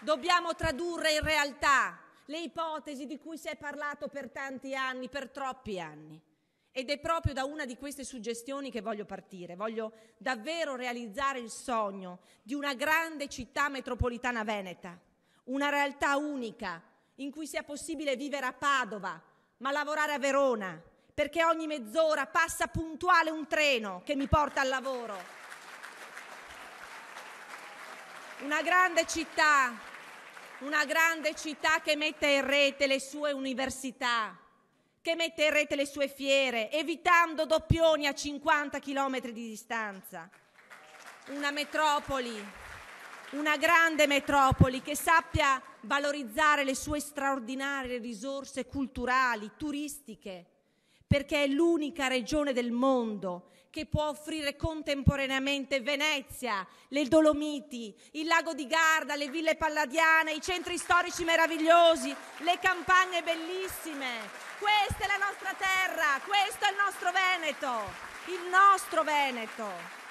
Dobbiamo tradurre in realtà le ipotesi di cui si è parlato per tanti anni, per troppi anni. Ed è proprio da una di queste suggestioni che voglio partire. Voglio davvero realizzare il sogno di una grande città metropolitana veneta, una realtà unica in cui sia possibile vivere a Padova, ma lavorare a Verona, perché ogni mezz'ora passa puntuale un treno che mi porta al lavoro. Una grande città una grande città che metta in rete le sue università, che mette in rete le sue fiere, evitando doppioni a 50 km di distanza. Una metropoli, una grande metropoli che sappia valorizzare le sue straordinarie risorse culturali, turistiche, perché è l'unica regione del mondo che può offrire contemporaneamente Venezia, le Dolomiti, il lago di Garda, le ville palladiane, i centri storici meravigliosi, le campagne bellissime. Questa è la nostra terra, questo è il nostro Veneto, il nostro Veneto.